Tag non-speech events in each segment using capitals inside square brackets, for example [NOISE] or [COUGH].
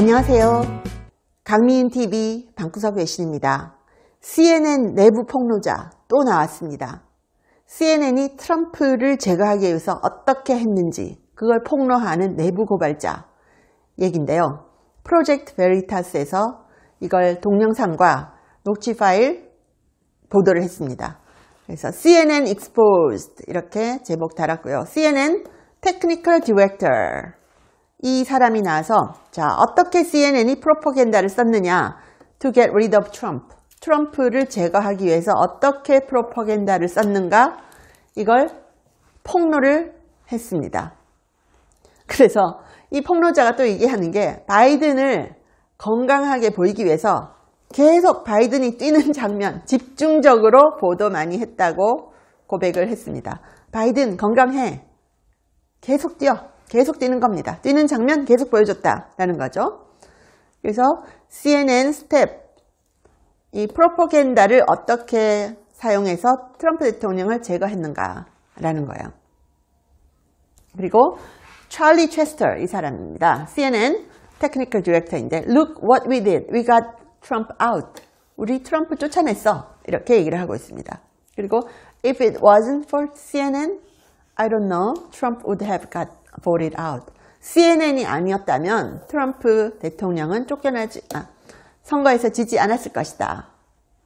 안녕하세요. 강미인TV 방구석 외신입니다. CNN 내부 폭로자 또 나왔습니다. CNN이 트럼프를 제거하기 위해서 어떻게 했는지 그걸 폭로하는 내부 고발자 얘긴데요. 프로젝트 베리타스에서 이걸 동영상과 녹취 파일 보도를 했습니다. 그래서 CNN Exposed 이렇게 제목 달았고요. CNN 테크니컬 디 i c a 이 사람이 나와서 자 어떻게 CNN이 프로포겐다를 썼느냐 to get rid of Trump 트럼프를 제거하기 위해서 어떻게 프로포겐다를 썼는가 이걸 폭로를 했습니다 그래서 이 폭로자가 또 얘기하는 게 바이든을 건강하게 보이기 위해서 계속 바이든이 뛰는 [LAUGHS] 장면 집중적으로 보도 많이 했다고 고백을 했습니다. 바이든 건강해. 계속 뛰어. 계속 뛰는 겁니다. 뛰는 장면 계속 보여줬다라는 거죠. 그래서 CNN 스텝 이 프로포겐다를 어떻게 사용해서 트럼프 대통령을 제거했는가라는 거예요. 그리고 찰리 체스터 이 사람입니다. CNN 테크니컬 디렉터인데 Look what we did. We got Trump out. 우리 트럼프 쫓아냈어. 이렇게 얘기를 하고 있습니다. 그리고 If it wasn't for CNN, I don't know. Trump would have got voted out. CNN이 아니었다면 트럼프 대통령은 쫓겨나지 아, 선거에서 지지 않았을 것이다.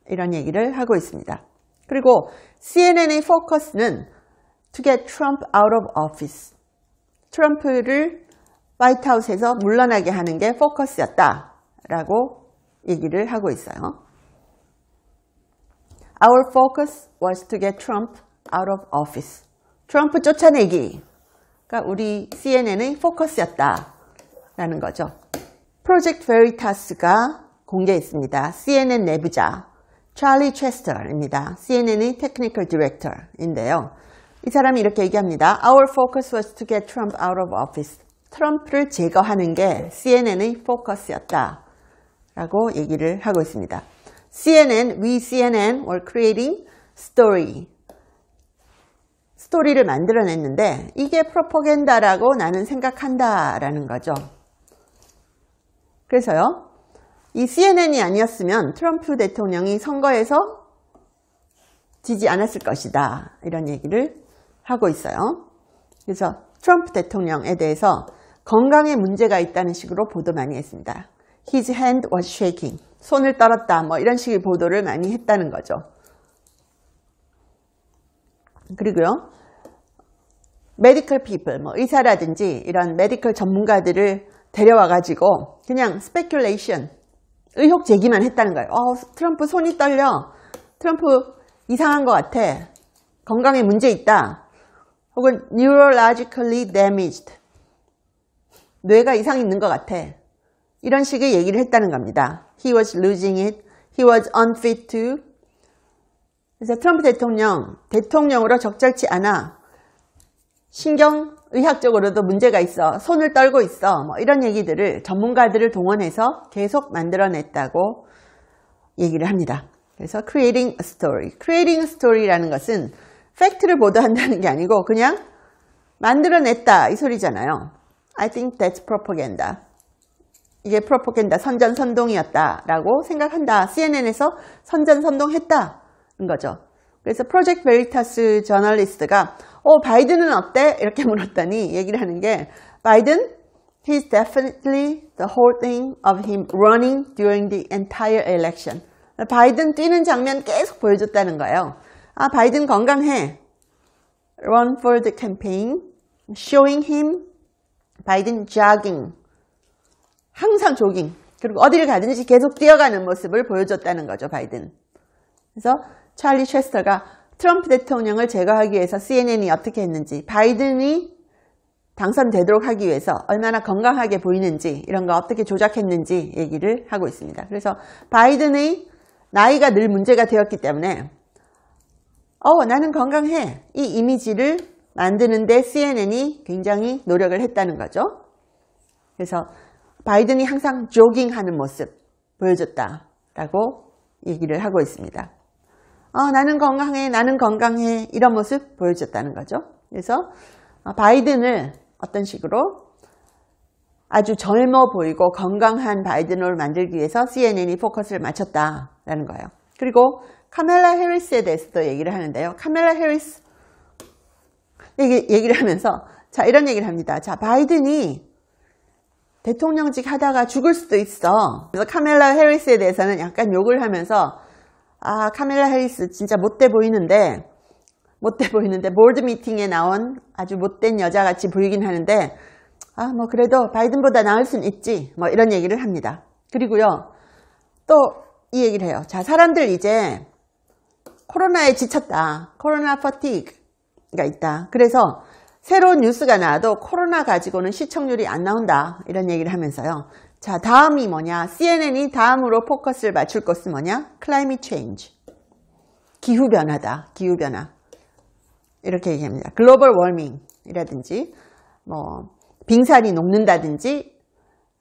이런 얘기를 하고 있습니다. 그리고 CNN의 포커스는 to get Trump out of office. 트럼프를 화이트하우스에서 물러나게 하는 게 포커스였다라고 얘기를 하고 있어요. Our focus was to get Trump out of office. 트럼프 쫓아내기가 그러니까 우리 CNN의 포커스였다라는 거죠. 프로젝트 베리타스가 공개했습니다. CNN 내부자 찰리 체스터입니다. CNN의 테크니컬 디렉터인데요. 이 사람이 이렇게 얘기합니다. Our focus was to get Trump out of office. 트럼프를 제거하는 게 CNN의 포커스였다. 라고 얘기를 하고 있습니다. CNN, we CNN were creating story 스토리를 만들어냈는데 이게 프로포겐다라고 나는 생각한다 라는 거죠. 그래서요. 이 CNN이 아니었으면 트럼프 대통령이 선거에서 지지 않았을 것이다. 이런 얘기를 하고 있어요. 그래서 트럼프 대통령에 대해서 건강에 문제가 있다는 식으로 보도 많이 했습니다. His hand was shaking. 손을 떨었다. 뭐 이런 식의 보도를 많이 했다는 거죠. 그리고요. 메디컬 피플, 뭐 의사라든지 이런 메디컬 전문가들을 데려와 가지고 그냥 스페큘레이션, 의혹 제기만 했다는 거예요. 어, 트럼프 손이 떨려. 트럼프 이상한 것 같아. 건강에 문제 있다. 혹은 neurologically damaged. 뇌가 이상 있는 것 같아. 이런 식의 얘기를 했다는 겁니다. He was losing it. He was unfit to 그래서 트럼프 대통령 대통령으로 적절치 않아 신경 의학적으로도 문제가 있어 손을 떨고 있어 뭐 이런 얘기들을 전문가들을 동원해서 계속 만들어냈다고 얘기를 합니다. 그래서 creating a story. creating a story라는 것은 팩트를 보도한다는 게 아니고 그냥 만들어냈다 이 소리잖아요. I think that's propaganda. 이게 프로포겐다 선전선동이었다 라고 생각한다. CNN에서 선전선동했다 거죠. 그래서 프로젝트 베리타스 저널리스트가 어 바이든은 어때? 이렇게 [LAUGHS] 물었더니 얘기를 하는 게 바이든 he's definitely the whole thing of him running during the entire election. 바이든 뛰는 장면 계속 보여줬다는 거예요. 아 바이든 건강해. run for the campaign showing him 바이든 jogging 항상 조깅 그리고 어디를 가든지 계속 뛰어가는 모습을 보여줬다는 거죠 바이든. 그래서 찰리 쉐스터가 트럼프 대통령을 제거하기 위해서 CNN이 어떻게 했는지 바이든이 당선되도록 하기 위해서 얼마나 건강하게 보이는지 이런 거 어떻게 조작했는지 얘기를 하고 있습니다. 그래서 바이든의 나이가 늘 문제가 되었기 때문에 어 나는 건강해 이 이미지를 만드는데 CNN이 굉장히 노력을 했다는 거죠. 그래서 바이든이 항상 조깅하는 모습 보여줬다라고 얘기를 하고 있습니다. 어, 나는 건강해 나는 건강해 이런 모습 보여줬다는 거죠 그래서 어, 바이든을 어떤 식으로 아주 젊어 보이고 건강한 바이든을 만들기 위해서 CNN이 포커스를 맞췄다라는 거예요 그리고 카멜라 해리스에 대해서도 얘기를 하는데요 카멜라 해리스 얘기, 얘기를 하면서 자 이런 얘기를 합니다 자 바이든이 대통령직 하다가 죽을 수도 있어 그래서 카멜라 해리스에 대해서는 약간 욕을 하면서 아 카밀라 헤리스 진짜 못돼 보이는데 못돼 보이는데 몰드 미팅에 나온 아주 못된 여자같이 보이긴 하는데 아 뭐 그래도 바이든보다 나을 순 있지 뭐 이런 얘기를 합니다. 그리고요 또 이 얘기를 해요. 자 사람들 이제 코로나에 지쳤다. 코로나 퍼티가 있다. 그래서 새로운 뉴스가 나와도 코로나 가지고는 시청률이 안 나온다. 이런 얘기를 하면서요. 자, 다음이 뭐냐? CNN이 다음으로 포커스를 맞출 것은 뭐냐? climate change. 기후변화다. 기후변화. 이렇게 얘기합니다. 글로벌 워밍이라든지 뭐 빙산이 녹는다든지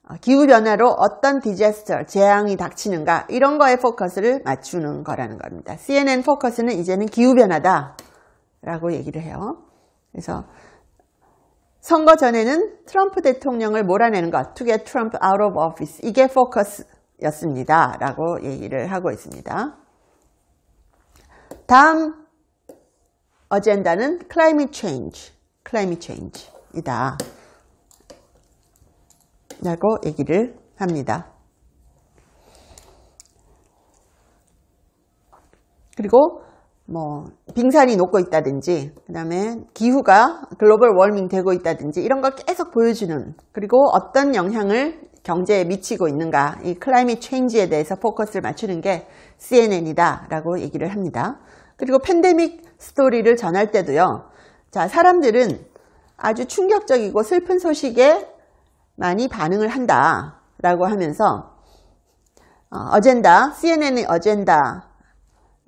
어, 기후변화로 어떤 디제스터, 재앙이 닥치는가 이런 거에 포커스를 맞추는 거라는 겁니다. CNN 포커스는 이제는 기후변화다 라고 얘기를 해요. 그래서 선거 전에는 트럼프 대통령을 몰아내는 것, to get Trump out of office. 이게 포커스였습니다. 라고 얘기를 하고 있습니다. 다음 어젠다는 climate change, climate change이다. 라고 얘기를 합니다. 그리고 뭐 빙산이 녹고 있다든지 그 다음에 기후가 글로벌 월밍 되고 있다든지 이런 걸 계속 보여주는 그리고 어떤 영향을 경제에 미치고 있는가 이 클라이밋 체인지에 대해서 포커스를 맞추는 게 CNN이다 라고 얘기를 합니다 그리고 팬데믹 스토리를 전할 때도요 자 사람들은 아주 충격적이고 슬픈 소식에 많이 반응을 한다 라고 하면서 어젠다 CNN의 어젠다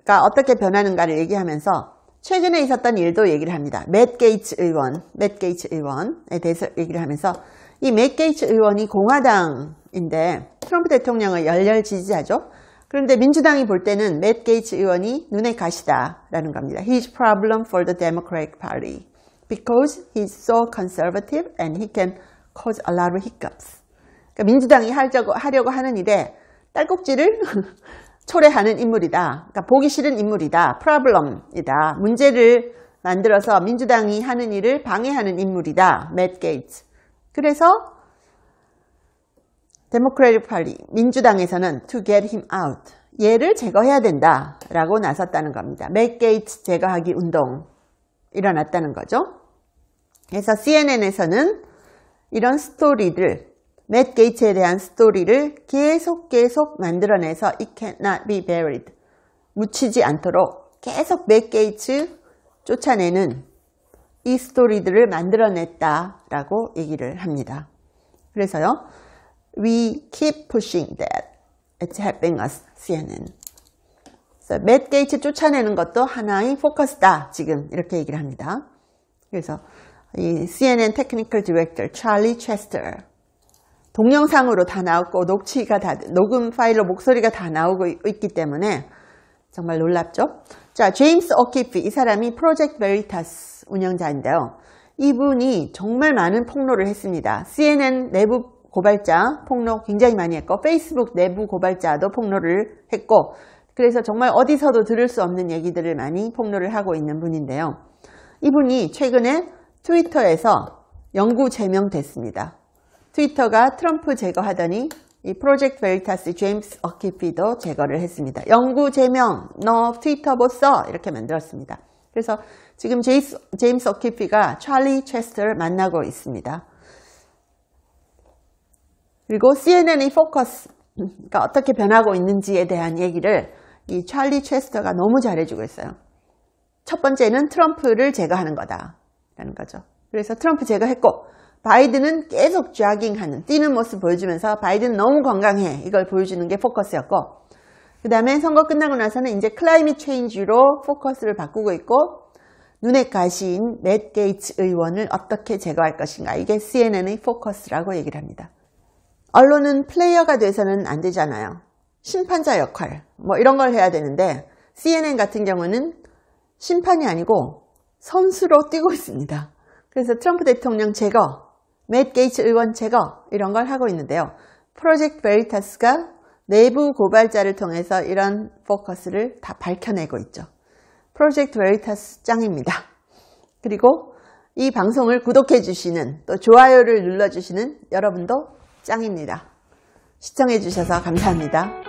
그 어떻게 변하는가를 얘기하면서 최근에 있었던 일도 얘기를 합니다. 맷 게이츠 의원, 맷 게이츠 의원에 대해서 얘기를 하면서 이 맷 게이츠 의원이 공화당인데 트럼프 대통령을 열렬 지지하죠. 그런데 민주당이 볼 때는 맷 게이츠 의원이 눈에 가시다라는 겁니다. His problem for the Democratic Party because he's so conservative and he can cause a lot of hiccups. 그러니까 민주당이 하려고 하는 일에 딸꾹질을 [LAUGHS] 초래하는 인물이다. 그러니까 보기 싫은 인물이다. 프라블럼이다. 문제를 만들어서 민주당이 하는 일을 방해하는 인물이다. 맷 게이츠. 그래서 데모크레틱 파리 민주당에서는 to get him out 얘를 제거해야 된다 라고 나섰다는 겁니다. 맷 게이츠 제거하기 운동 일어났다는 거죠. 그래서 CNN에서는 이런 스토리들 맷 게이츠에 대한 스토리를 계속 계속 만들어내서 It cannot be buried 묻히지 않도록 계속 맷 게이츠 쫓아내는 이 스토리들을 만들어냈다라고 얘기를 합니다. 그래서요. We keep pushing that. It's helping us, CNN. 맷 게이츠 쫓아내는 것도 하나의 포커스다. 지금 이렇게 얘기를 합니다. 그래서 이 CNN 테크니컬 디렉터 찰리 체스터 동영상으로 다 나왔고 녹취가 다 녹음 파일로 목소리가 다 나오고 있기 때문에 정말 놀랍죠. 자, 제임스 어키피 이 사람이 프로젝트 베리타스 운영자인데요. 이분이 정말 많은 폭로를 했습니다. CNN 내부 고발자 폭로 굉장히 많이 했고 페이스북 내부 고발자도 폭로를 했고 그래서 정말 어디서도 들을 수 없는 얘기들을 많이 폭로를 하고 있는 분인데요. 이분이 최근에 트위터에서 영구 제명됐습니다. 트위터가 트럼프 제거하더니 이 프로젝트 베리타스 제임스 어키피도 제거를 했습니다. 영구 제명 너 트위터 못써 이렇게 만들었습니다. 그래서 지금 제이스, 제임스 어키피가 찰리 체스터를 만나고 있습니다. 그리고 CNN의 포커스가 어떻게 변하고 있는지에 대한 얘기를 이 찰리 체스터가 너무 잘해주고 있어요. 첫 번째는 트럼프를 제거하는 거다 라는 거죠. 그래서 트럼프 제거했고 바이든은 계속 조깅하는 뛰는 모습 보여주면서 바이든 너무 건강해 이걸 보여주는 게 포커스였고 그 다음에 선거 끝나고 나서는 이제 클라이밋 체인지로 포커스를 바꾸고 있고 눈에 가시인 맷 게이츠 의원을 어떻게 제거할 것인가 이게 CNN의 포커스라고 얘기를 합니다. 언론은 플레이어가 돼서는 안 되잖아요. 심판자 역할 뭐 이런 걸 해야 되는데 CNN 같은 경우는 심판이 아니고 선수로 뛰고 있습니다. 그래서 트럼프 대통령 제거 맷 게이츠 의원 제거 이런 걸 하고 있는데요. 프로젝트 베리타스가 내부 고발자를 통해서 이런 포커스를 다 밝혀내고 있죠. 프로젝트 베리타스 짱입니다. 그리고 이 방송을 구독해 주시는 또 좋아요를 눌러 주시는 여러분도 짱입니다. 시청해 주셔서 감사합니다.